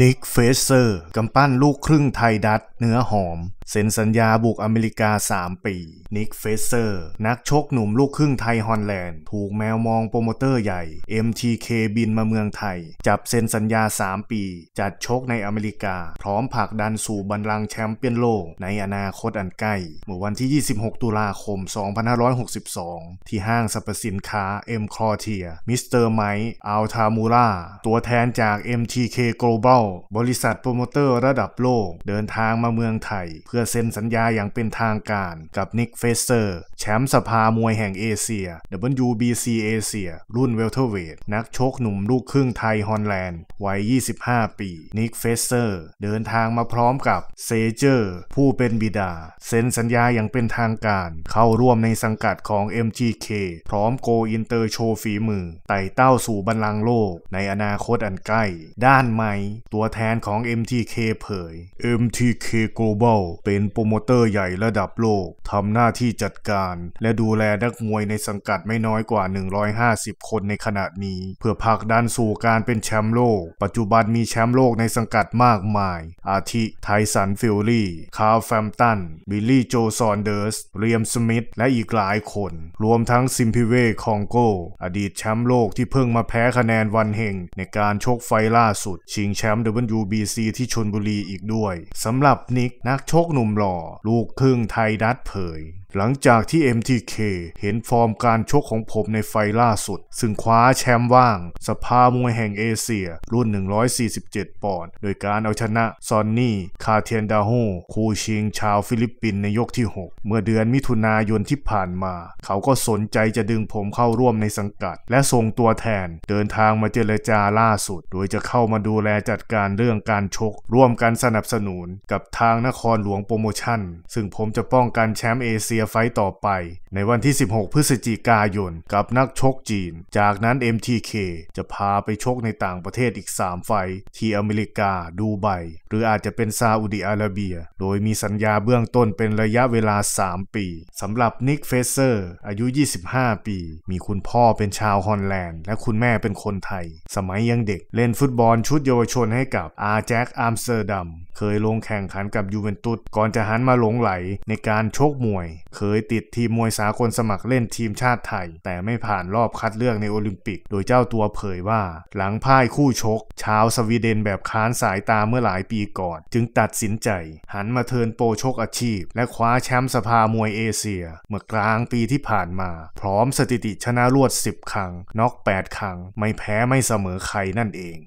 นิกเฟสเซอร์กำปั้นลูกครึ่งไทยดัตเนื้อหอม เซ็นสัญญาบุกอเมริกา 3 ปี นิกเฟเซอร์ นักชกหนุ่มลูกครึ่งไทยฮอลแลนด์ถูกแมวมองโปรโมเตอร์ใหญ่ MTK บินมาเมืองไทย จับเซ็นสัญญา 3 ปี จัดชกในอเมริกา พร้อมผักดันสู่บรรลังแชมเปี้ยนโลก ในอนาคตอันใกล้เมื่อวันที่ 26 ตุลาคม 2562 ที่ห้างสรรพสินค้า M คอเทียมิสเตอร์ไมค์ อัลทามูรา ตัวแทนจาก MTK Global บริษัทโปรโมเตอร์ระดับโลกเดินทางมามาเมืองไทยเพื่อเซ็นสัญญาอย่างเป็นทางการกับนิกเฟสเซอร์แชมป์สภามวยแห่งเอเชีย WBC เอเชียรุ่นเวลเทอร์เวทนักชกหนุ่มลูกครึ่งไทยฮอลแลนด์วัย 25 ปีนิกเฟสเซอร์เดินทางมาพร้อมกับเซเจอร์ผู้เป็นบิดา เซ็นสัญญาอย่างเป็นทางการ เข้าร่วมในสังกัดของ MGK พร้อมโกอินเตอร์โชว์ฝีมือ ไต่เต้าสู่บัลลังโลก ในอนาคตอันใกล้ ด้านไม้ตัวแทนของ MTK เผย MTK Global เป็นโปรโมเตอร์ใหญ่ระดับโลกทำหน้าที่จัดการ และดูแลนักมวยในสังกัดไม่น้อยกว่า 150 คนในขณะนี้ เพื่อผลักดันสู่การเป็นแชมป์โลก ปัจจุบันมีแชมป์โลกในสังกัดมากมาย อาทิไทสันฟิลลี่ คาร์แฟมตัน บิลลี่โจซอนเดอร์สเรียมสมิธและอีกหลายคน รวมทั้งซิมพิเวคองโกอดีตแชมป์โลกที่เพิ่งมาแพ้คะแนนวันเฮงในการชกไฟล่าสุดชิงแชมป์ WBC ที่ชนบุรีอีกด้วยสำหรับนิกนักชคหนุ่มหล่อ ลูกครึ่งไทยดัตเผยหลังจากที่ MTK เห็นฟอร์มการชกของผมในไฟล่าสุด ซึ่งคว้าแชมป์ว่าง สภามวยแห่งเอเชียรุ่น 147 ปอนด์โดยการเอาชนะ ซอนนี่ คาเทียนดาโฮคูชิงชาวฟิลิปปินส์ในยกที่ 6 เมื่อเดือนมิถุนายนที่ผ่านมา เขาก็สนใจจะดึงผมเข้าร่วมในสังกัด และส่งตัวแทนเดินทางมาเจรจาล่าสุด โดยจะเข้ามาดูแลจัดการเรื่องการชก ร่วมกันสนับสนุน กับทางนครหลวงโปรโมชั่น ซึ่งผมจะป้องกันแชมป์เอเชียร์ไฟต์ต่อไปในวันที่ 16 พฤศจิกายนกับนักชกจีน จากนั้น MTK จะพาไปชกในต่างประเทศอีก 3 ไฟที่อเมริกาดูไบหรืออาจจะเป็นซาอุดิอาระเบีย โดยมีสัญญาเบื้องต้นเป็นระยะเวลา 3 ปีสำหรับนิกเฟเซอร์ อายุ 25 ปี มีคุณพ่อเป็นชาวฮอลแลนด์ และคุณแม่เป็นคนไทย สมัยยังเด็ก เล่นฟุตบอลชุดเยาวชนให้กับอาแจ็คอัมสเตอร์ดัมเคยลงแข่งขันกับยูเวนตุสก่อนจะหันมาหลงไหลในการชกมวยเคยติดทีมมวยสากลสมัครเล่นทีมชาติไทย แต่ไม่ผ่านรอบคัดเลือกในโอลิมปิกโดยเจ้าตัวเผยว่า หลังพ่ายคู่ชกชาวสวีเดนแบบค้านสายตาเมื่อหลายปีก่อน จึงตัดสินใจหันมาเทินโปรชกอาชีพ และคว้าแชมป์สภามวยเอเชียเมื่อกลางปีที่ผ่านมา พร้อมสถิติชนะรวด 10 ครั้งน็อก 8 ครั้ง ไม่แพ้ไม่เสมอใครนั่นเอง